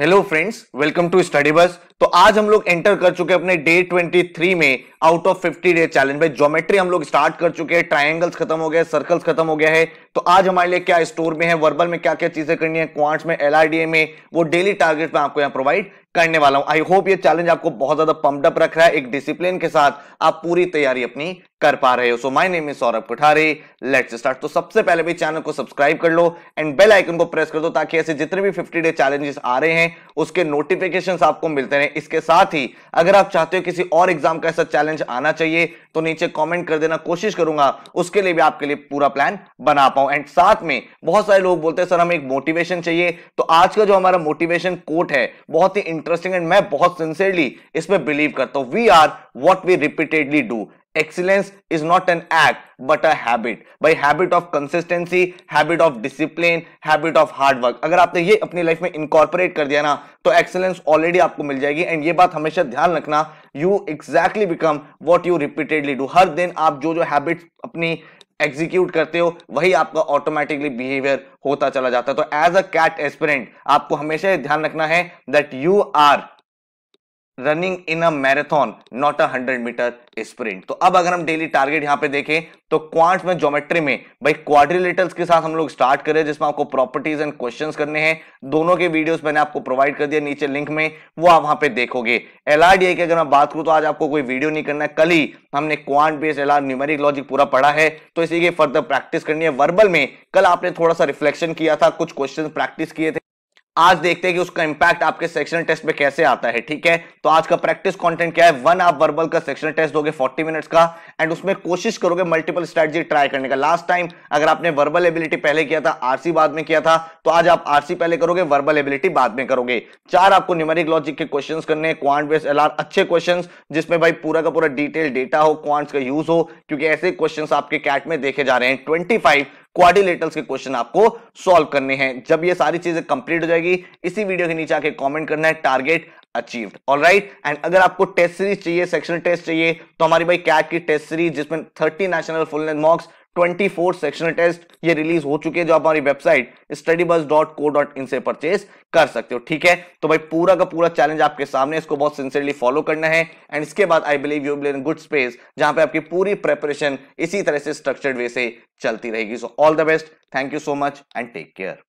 Hello friends, welcome to StudyBus. तो आज हम लोग एंटर कर चुके अपने डे 23 में आउट ऑफ 50 डे चैलेंज भाई ज्योमेट्री हम लोग स्टार्ट कर चुके हैं ट्राइंगल्स खत्म हो गए सर्कल्स खत्म हो गया है तो आज हमारे लिए क्या स्टोर में है वर्बल में क्या क्या चीजें करनी है क्वांट्स में एलआरडीए में वो डेली टारगेट में आपको यहाँ प्रोवाइड करने वाला हूं आई होप ये चैलेंज आपको बहुत ज्यादा पंपडअप रख रहा है एक डिसिप्लिन के साथ आप पूरी तैयारी अपनी कर पा रहे हो so my name is Saurabh Kothare let's start तो सबसे पहले भी चैनल को सब्सक्राइब कर लो एंड बेल आइकन को प्रेस कर दो ताकि ऐसे जितने भी 50 डे चैलेंजेस आ रहे हैं उसके नोटिफिकेशन आपको मिलते रहे हैं इसके साथ ही अगर आप चाहते हो किसी और एग्जाम का ऐसा चैलेंज आना चाहिए तो नीचे कमेंट कर देना कोशिश करूंगा उसके लिए भी आपके लिए पूरा प्लान बना पाऊं एंड साथ में बहुत सारे लोग बोलते हैं सर हमें एक मोटिवेशन चाहिए तो आज का जो हमारा मोटिवेशन कोट है बहुत ही इंटरेस्टिंग एंड मैं बहुत सिंसियरली इसमें बिलीव करता हूं we are what we repeatedly do excellence is not an act but a habit by habit of consistency habit of discipline habit of hard work अगर आपने ये अपनी लाइफ में incorporate कर दिया ना तो excellence already आपको मिल जाएगी एंड ये बात हमेशा ध्यान रखना you exactly become what you repeatedly do हर दिन आप जो जो habits अपनी एग्जीक्यूट करते हो वही आपका ऑटोमेटिकली बिहेवियर होता चला जाता है तो एज अ कैट एस्पिरेंट आपको हमेशा ध्यान रखना है that you are running in a marathon not a hundred metre sprint तो अब अगर हम डेली टारगेट यहां पे देखें तो क्वांट में ज्योमेट्री में भाई क्वाड्रिलेटल्स के साथ हम लोग स्टार्ट करें जिसमें आपको प्रॉपर्टीज एंड क्वेश्चंस करने हैं दोनों के वीडियोस मैंने आपको प्रोवाइड कर दिया नीचे लिंक में वो आप वहां पे देखोगे एलआरडीए की अगर मैं बात करूं तो आज आपको कोई वीडियो नहीं करना है कल ही हमने quant based LR numeric logic पूरा पढ़ा है तो इसी की फर्दर प्रैक्टिस करनी है वर्बल में कल आपने थोड़ा सा रिफ्लेक्शन किया था कुछ क्वेश्चन प्रैक्टिस किए थे आज देखते हैं कि उसका इंपैक्ट आपके सेक्शनल टेस्ट में कैसे आता है ठीक है तो आज का प्रैक्टिस कंटेंट क्या है वन आप वर्बल का सेक्शनल टेस्ट दोगे 40 मिनट्स का एंड उसमें कोशिश करोगे मल्टीपल स्ट्रेटजी ट्राई करने का लास्ट टाइम अगर आपने वर्बल एबिलिटी पहले किया था आरसी बाद में किया था तो आज आप आरसी पहले करोगे वर्बल एबिलिटी बाद में करोगे चार आपको न्यूमेरिक लॉजिक के क्वेश्चंस करने क्वांट बेस्ड एलआर अच्छे क्वेश्चंस जिसमें भाई पूरा का पूरा डिटेल डेटा हो क्वांट्स का यूज हो क्योंकि ऐसे क्वेश्चन आपके कैट में देखे जा रहे हैं ट्वेंटी क्वारिलेटल्स के क्वेश्चन आपको सॉल्व करने हैं जब ये सारी चीजें कंप्लीट हो जाएगी इसी वीडियो के नीचे आके कमेंट करना है target achieved all right and अगर आपको टेस्ट सीरीज चाहिए सेक्शनल टेस्ट चाहिए तो हमारी भाई कैट की टेस्ट सीरीज जिसमें 30 national full length mocks 24 sectional test ये रिलीज हो चुके हैं जो आप हमारी website study bus dot co dot in से परचेज कर सकते हो ठीक है तो भाई पूरा का पूरा चैलेंज आपके सामने इसको बहुत सिंसियरली फॉलो करना है एंड इसके बाद I believe you in good space जहां पे आपकी पूरी प्रेपरेशन इसी तरह से स्ट्रक्चर्ड वे से चलती रहेगी so all the best thank you so much and take care